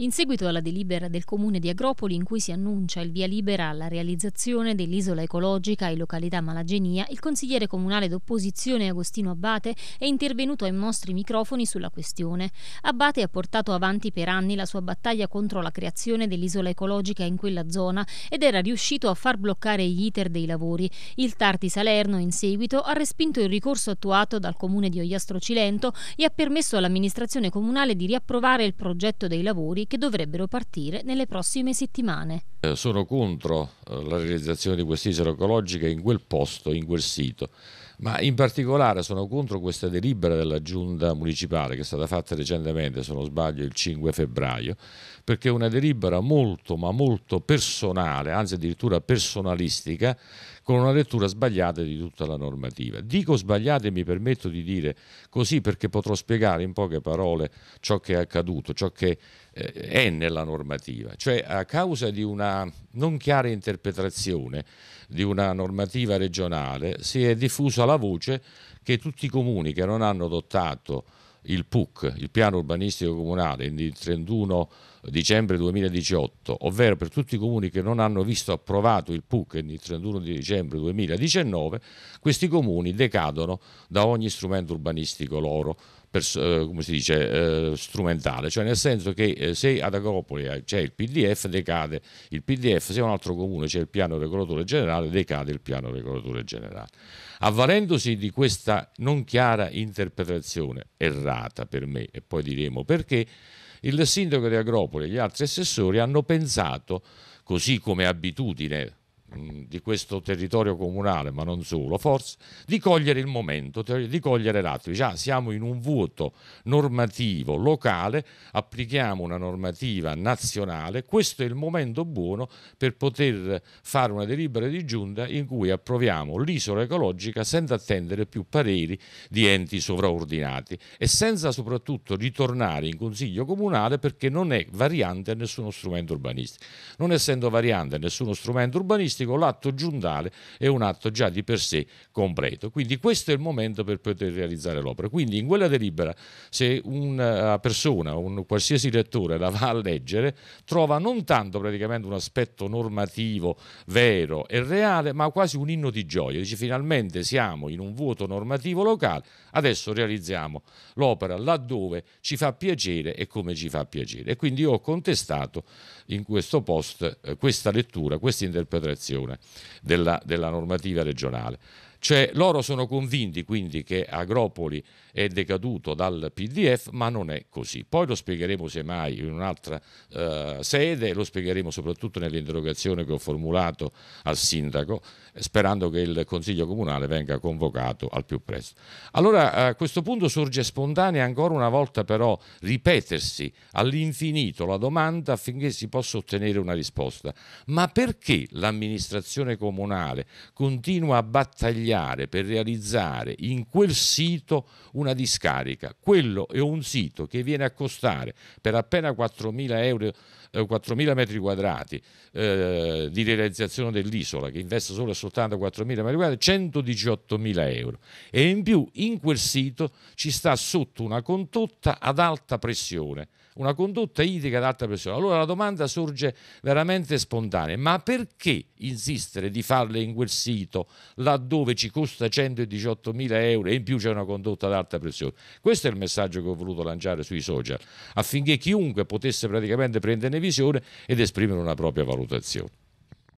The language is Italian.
In seguito alla delibera del comune di Agropoli in cui si annuncia il via libera alla realizzazione dell'isola ecologica e località Malagenia, il consigliere comunale d'opposizione Agostino Abbate è intervenuto ai nostri microfoni sulla questione. Abbate ha portato avanti per anni la sua battaglia contro la creazione dell'isola ecologica in quella zona ed era riuscito a far bloccare gli iter dei lavori. Il Tarti Salerno in seguito ha respinto il ricorso attuato dal comune di Ogliastro Cilento e ha permesso all'amministrazione comunale di riapprovare il progetto dei lavori che dovrebbero partire nelle prossime settimane. Eh, sono contro eh, la realizzazione di quest'isola ecologica in quel posto, in quel sito, ma in particolare sono contro questa delibera della giunta municipale che è stata fatta recentemente, se non sbaglio, il 5 febbraio, perché è una delibera molto ma molto personale, anzi addirittura personalistica, con una lettura sbagliata di tutta la normativa. Dico sbagliata e mi permetto di dire così perché potrò spiegare in poche parole ciò che è accaduto, ciò che eh, è nella normativa, cioè a causa di una non chiara interpretazione di una normativa regionale si è diffusa la voce che tutti i comuni che non hanno adottato il PUC, il piano urbanistico comunale, il 31 dicembre 2018, ovvero per tutti i comuni che non hanno visto approvato il PUC il 31 dicembre 2019, questi comuni decadono da ogni strumento urbanistico loro eh, come si dice, eh, strumentale, cioè nel senso che eh, se ad Agropoli c'è il PDF decade il PDF, se in un altro comune c'è il piano regolatore generale decade il piano regolatore generale. Avvalendosi di questa non chiara interpretazione, errata per me, e poi diremo perché, il sindaco di Agropoli e gli altri assessori hanno pensato, così come abitudine Mm, di questo territorio comunale, ma non solo, forse, di cogliere il momento, di cogliere l'atto. Già ah, siamo in un vuoto normativo locale, applichiamo una normativa nazionale, questo è il momento buono per poter fare una delibera di giunta in cui approviamo l'isola ecologica senza attendere più pareri di enti sovraordinati e senza soprattutto ritornare in Consiglio Comunale perché non è variante a nessuno strumento urbanistico. Non essendo variante a nessuno strumento urbanistico, fantastico, l'atto giundale è un atto già di per sé completo. Quindi questo è il momento per poter realizzare l'opera. Quindi in quella delibera, se una persona, un qualsiasi lettore la va a leggere, trova non tanto praticamente un aspetto normativo vero e reale, ma quasi un inno di gioia. Dice finalmente siamo in un vuoto normativo locale, adesso realizziamo l'opera laddove ci fa piacere e come ci fa piacere. E quindi io ho contestato in questo post eh, questa lettura, questa interpretazione applicazione della, della normativa regionale. Cioè, loro sono convinti quindi che Agropoli è decaduto dal PDF, ma non è così. Poi lo spiegheremo semmai in un'altra eh, sede, lo spiegheremo soprattutto nell'interrogazione che ho formulato al sindaco, eh, sperando che il Consiglio Comunale venga convocato al più presto. Allora a questo punto sorge spontanea ancora una volta però ripetersi all'infinito la domanda affinché si possa ottenere una risposta. Ma perché l'amministrazione comunale continua a battagliare studiare, per realizzare in quel sito una discarica. Quello è un sito che viene a costare per appena 4.000 euro 4.000 eh, metri quadrati eh, di realizzazione dell'isola, che investe solo e soltanto 4.000 metri quadrati, 118.000 euro. E in più in quel sito ci sta sotto una condotta ad alta pressione, una condotta idrica ad alta pressione. Allora la domanda sorge veramente spontanea, ma perché insistere di farle in quel sito, laddove ci costa 118 mila euro e in più c'è una condotta ad alta pressione. Questo è il messaggio che ho voluto lanciare sui social, affinché chiunque potesse praticamente prenderne visione ed esprimere una propria valutazione.